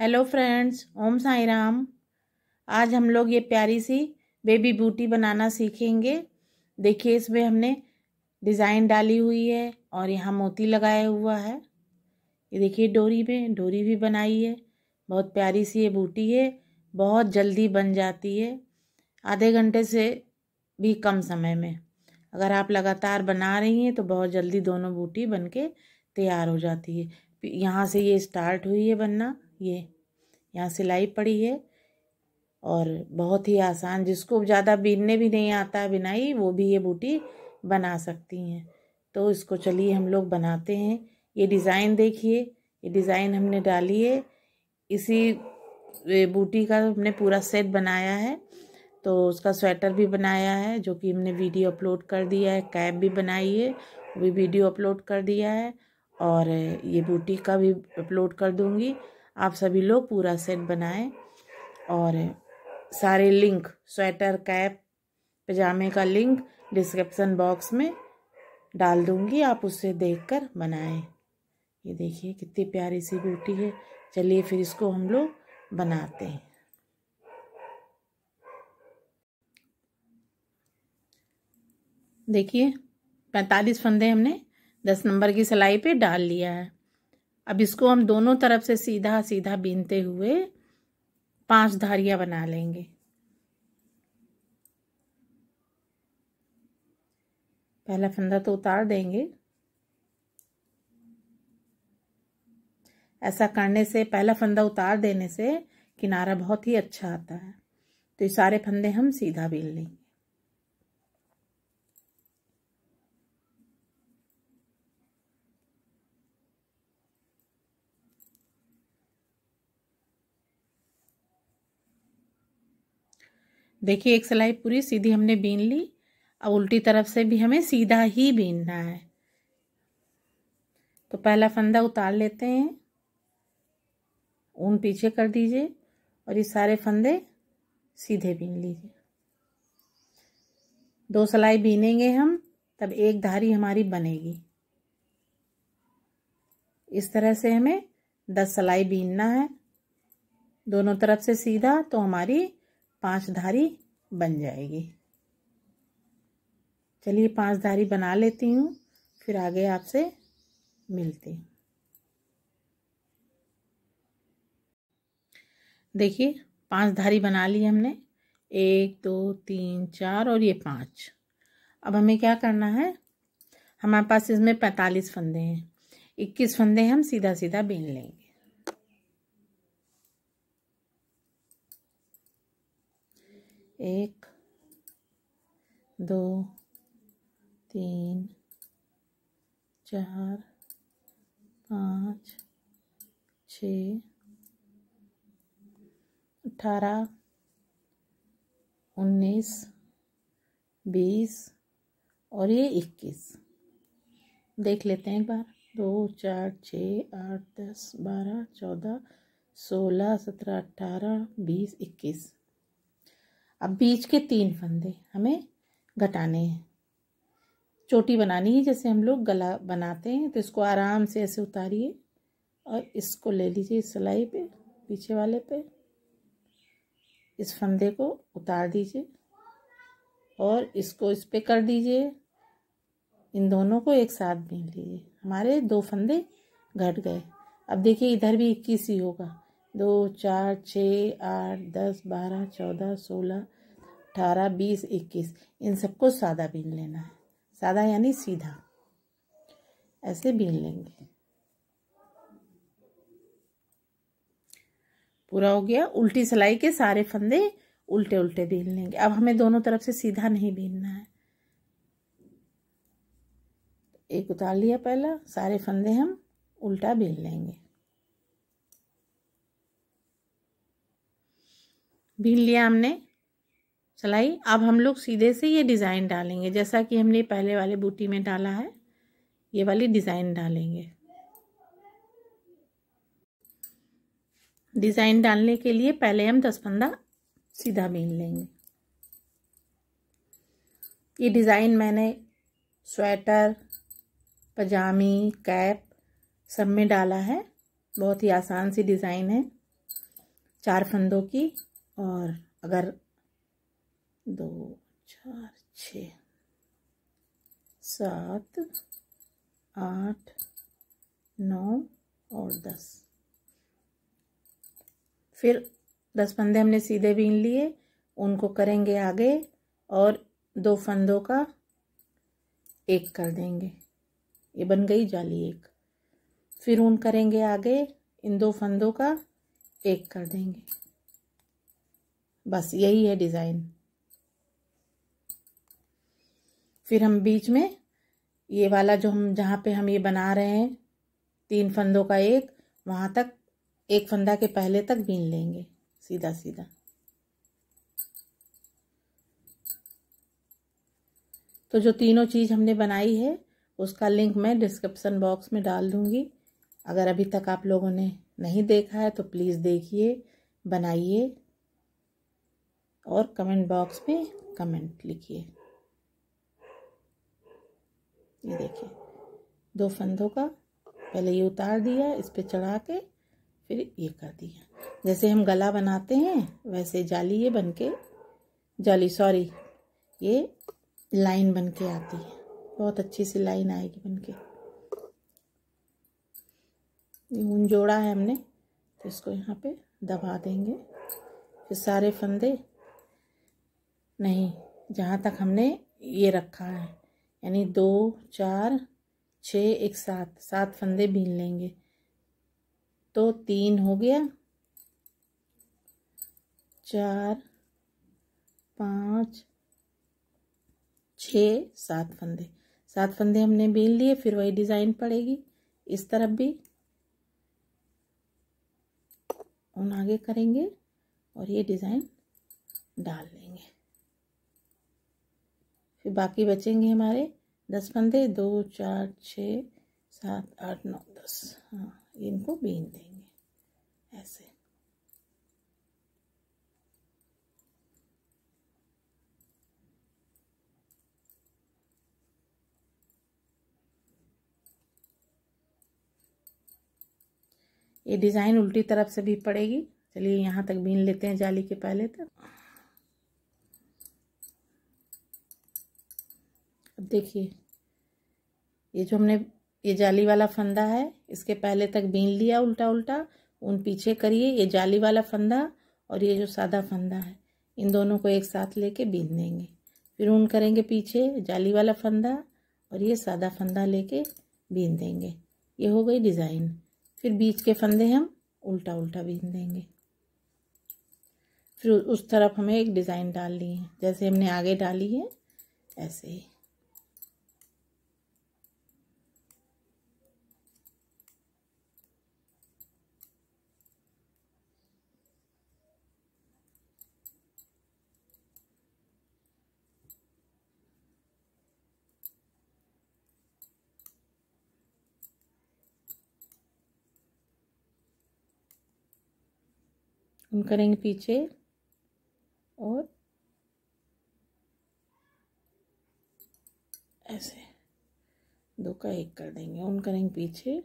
hello friends Om Sai Ram आज हम लोग ये प्यारी सी बेबी बूटी बनाना सीखेंगे देखिए इसमें हमने डिज़ाइन डाली हुई है और यहाँ मोती लगाया हुआ है ये देखिए डोरी में डोरी भी बनाई है बहुत प्यारी सी ये बूटी है बहुत जल्दी बन जाती है आधे घंटे से भी कम समय में अगर आप लगातार बना रही हैं तो बहुत जल्दी दोनों बूटी बन के तैयार हो जाती है यहाँ से ये स्टार्ट हुई है बनना ये यहाँ सिलाई पड़ी है और बहुत ही आसान जिसको ज़्यादा बीनने भी नहीं आता बिनाई वो भी ये बूटी बना सकती हैं तो इसको चलिए हम लोग बनाते हैं ये डिज़ाइन देखिए ये डिज़ाइन हमने डाली है इसी बूटी का हमने पूरा सेट बनाया है तो उसका स्वेटर भी बनाया है जो कि हमने वीडियो अपलोड कर दिया है कैप भी बनाई है वो भी वीडियो अपलोड कर दिया है और ये बूटी का भी अपलोड कर दूँगी आप सभी लोग पूरा सेट बनाएं और सारे लिंक स्वेटर कैप पजामे का लिंक डिस्क्रिप्सन बॉक्स में डाल दूंगी आप उससे देखकर बनाएं ये देखिए कितनी प्यारी सी ब्यूटी है चलिए फिर इसको हम लोग बनाते हैं देखिए पैंतालीस फंदे हमने दस नंबर की सिलाई पे डाल लिया है अब इसको हम दोनों तरफ से सीधा सीधा बीनते हुए पांच धारियां बना लेंगे पहला फंदा तो उतार देंगे ऐसा करने से पहला फंदा उतार देने से किनारा बहुत ही अच्छा आता है तो ये सारे फंदे हम सीधा बीन लेंगे देखिए एक सिलाई पूरी सीधी हमने बीन ली अब उल्टी तरफ से भी हमें सीधा ही बीनना है तो पहला फंदा उतार लेते हैं ऊन पीछे कर दीजिए और ये सारे फंदे सीधे बीन लीजिए दो सिलाई बीनेंगे हम तब एक धारी हमारी बनेगी इस तरह से हमें दस सिलाई बीनना है दोनों तरफ से सीधा तो हमारी पांच धारी बन जाएगी चलिए पांच धारी बना लेती हूँ फिर आगे आपसे मिलती हूँ देखिए पांच धारी बना ली हमने एक दो तीन चार और ये पांच अब हमें क्या करना है हमारे पास इसमें पैंतालीस फंदे हैं इक्कीस फंदे हम सीधा सीधा बीन लेंगे एक दो तीन चार पाँच छ अठारह उन्नीस बीस और ये इक्कीस देख लेते हैं एक बार दो चार छ आठ दस बारह चौदह सोलह सत्रह अट्ठारह बीस इक्कीस अब बीच के तीन फंदे हमें घटाने हैं चोटी बनानी है जैसे हम लोग गला बनाते हैं तो इसको आराम से ऐसे उतारिए और इसको ले लीजिए इस सिलाई पे पीछे वाले पे इस फंदे को उतार दीजिए और इसको इस पे कर दीजिए इन दोनों को एक साथ बीन लीजिए हमारे दो फंदे घट गए अब देखिए इधर भी इक्कीस ही होगा दो चार छः आठ दस बारह चौदह सोलह अठारह बीस इक्कीस इन सबको सादा बीन लेना है सादा यानी सीधा ऐसे बीन लेंगे पूरा हो गया उल्टी सिलाई के सारे फंदे उल्टे उल्टे बीन लेंगे अब हमें दोनों तरफ से सीधा नहीं बीनना है एक उतार लिया पहला सारे फंदे हम उल्टा बीन लेंगे बीन लिया हमने चलाई अब हम लोग सीधे से ये डिज़ाइन डालेंगे जैसा कि हमने पहले वाले बूटी में डाला है ये वाली डिज़ाइन डालेंगे डिज़ाइन डालने के लिए पहले हम दस फंदा सीधा बीन लेंगे ये डिज़ाइन मैंने स्वेटर पजामी कैप सब में डाला है बहुत ही आसान सी डिज़ाइन है चार फंदों की और अगर दो चार छ सात आठ नौ और दस फिर दस फंदे हमने सीधे बीन लिए उनको करेंगे आगे और दो फंदों का एक कर देंगे ये बन गई जाली एक फिर उन करेंगे आगे इन दो फंदों का एक कर देंगे बस यही है डिज़ाइन फिर हम बीच में ये वाला जो हम जहाँ पे हम ये बना रहे हैं तीन फंदों का एक वहाँ तक एक फंदा के पहले तक बीन लेंगे सीधा सीधा तो जो तीनों चीज़ हमने बनाई है उसका लिंक मैं डिस्क्रिप्सन बॉक्स में डाल दूँगी अगर अभी तक आप लोगों ने नहीं देखा है तो प्लीज़ देखिए बनाइए और कमेंट बॉक्स में कमेंट लिखिए ये देखिए दो फंदों का पहले ये उतार दिया इस पर चढ़ा के फिर ये कर दिया जैसे हम गला बनाते हैं वैसे जाली ये बन के जाली सॉरी ये लाइन बन के आती है बहुत अच्छी सी लाइन आएगी बन के ऊन जोड़ा है हमने तो इसको यहाँ पे दबा देंगे फिर सारे फंदे नहीं जहाँ तक हमने ये रखा है यानी दो चार छ एक सात सात फंदे बीन लेंगे तो तीन हो गया चार पाँच छ सात फंदे सात फंदे हमने बीन लिए फिर वही डिज़ाइन पड़ेगी इस तरफ भी उन आगे करेंगे और ये डिज़ाइन डाल लेंगे फिर बाकी बचेंगे हमारे दस फंदे दो चार छ सात आठ नौ दस हाँ इनको बीन देंगे ऐसे ये डिज़ाइन उल्टी तरफ से भी पड़ेगी चलिए यहाँ तक बीन लेते हैं जाली के पहले तक अब देखिए ये जो हमने ये जाली वाला फंदा है इसके पहले तक बीन लिया उल्टा उल्टा उन पीछे करिए ये जाली वाला फंदा और ये जो सादा फंदा है इन दोनों को एक साथ लेके बीन देंगे फिर उन करेंगे पीछे जाली वाला फंदा और ये सादा फंदा लेके बीन देंगे ये हो गई डिज़ाइन फिर बीच के फंदे हम उल्टा उल्टा बीन देंगे फिर उस तरफ हमें एक डिज़ाइन डाल ली है जैसे हमने आगे डाली है ऐसे ही हम करेंगे पीछे और ऐसे दो का एक कर देंगे उन करेंगे पीछे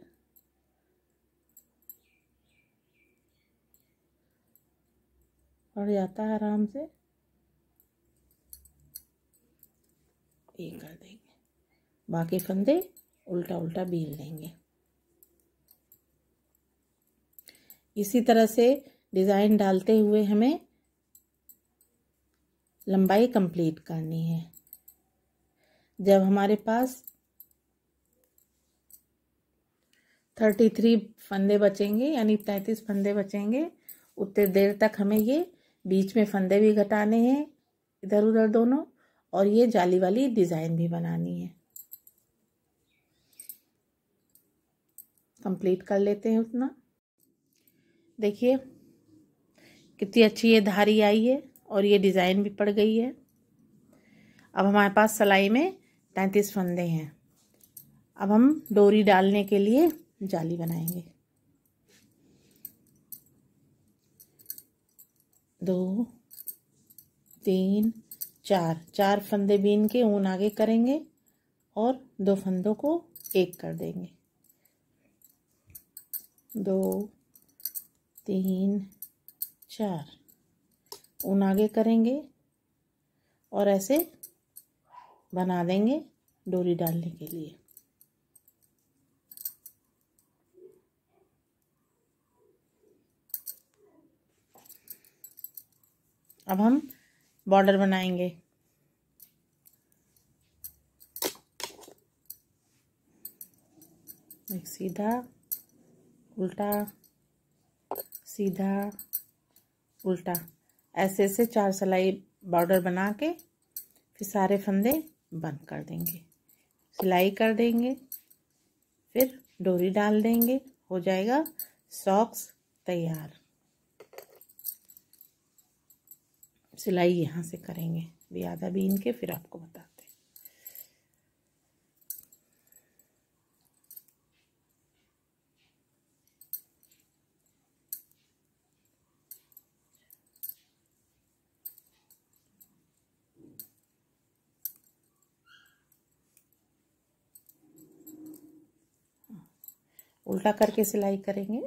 और जाता है आराम से ये कर देंगे बाकी फंदे उल्टा उल्टा बीन लेंगे इसी तरह से डिज़ाइन डालते हुए हमें लंबाई कंप्लीट करनी है जब हमारे पास थर्टी थ्री फंदे बचेंगे यानी तैंतीस फंदे बचेंगे उतने देर तक हमें ये बीच में फंदे भी घटाने हैं इधर उधर दोनों और ये जाली वाली डिज़ाइन भी बनानी है कंप्लीट कर लेते हैं उतना देखिए कितनी अच्छी ये धारी आई है और ये डिज़ाइन भी पड़ गई है अब हमारे पास सलाई में तैंतीस फंदे हैं अब हम डोरी डालने के लिए जाली बनाएंगे दो तीन चार चार फंदे बीन के ऊन आगे करेंगे और दो फंदों को एक कर देंगे दो तीन चार ऊन आगे करेंगे और ऐसे बना देंगे डोरी डालने के लिए अब हम बॉर्डर बनाएंगे एक सीधा उल्टा सीधा उल्टा ऐसे ऐसे चार सिलाई बॉर्डर बना के फिर सारे फंदे बंद कर देंगे सिलाई कर देंगे फिर डोरी डाल देंगे हो जाएगा सॉक्स तैयार सिलाई यहाँ से करेंगे भी आधा बीन के फिर आपको बताते उल्टा करके सिलाई करेंगे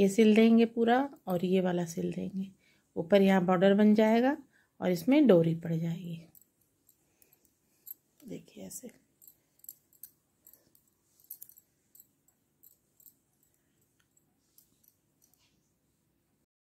ये सिल देंगे पूरा और ये वाला सिल देंगे ऊपर यहाँ बॉर्डर बन जाएगा और इसमें डोरी पड़ जाएगी देखिए ऐसे